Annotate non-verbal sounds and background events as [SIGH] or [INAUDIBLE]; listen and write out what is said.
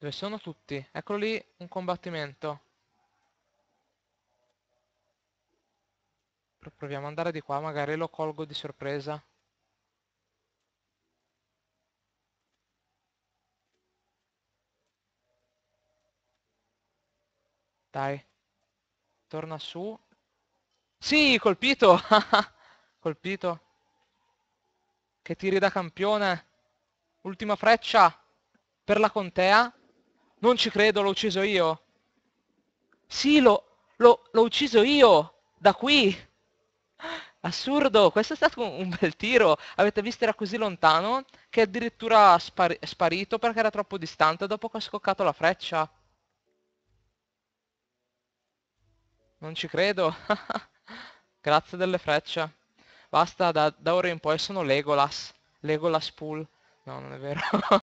Dove sono tutti? Eccolo lì, un combattimento. Proviamo ad andare di qua, magari lo colgo di sorpresa. Dai. Torna su. Sì, colpito! [LAUGHS] colpito. Che tiri da campione. Ultima freccia per la contea. Non ci credo, l'ho ucciso io. Sì, l'ho, ucciso io, da qui. Assurdo, questo è stato un, un, bel tiro. Avete visto era così lontano che è addirittura spar sparito perché era troppo distante dopo che ho scoccato la freccia. Non ci credo. [LAUGHS] Grazie delle frecce. Basta, da, da ora in poi sono Legolas. Legolas Pool. No, non è vero. [LAUGHS]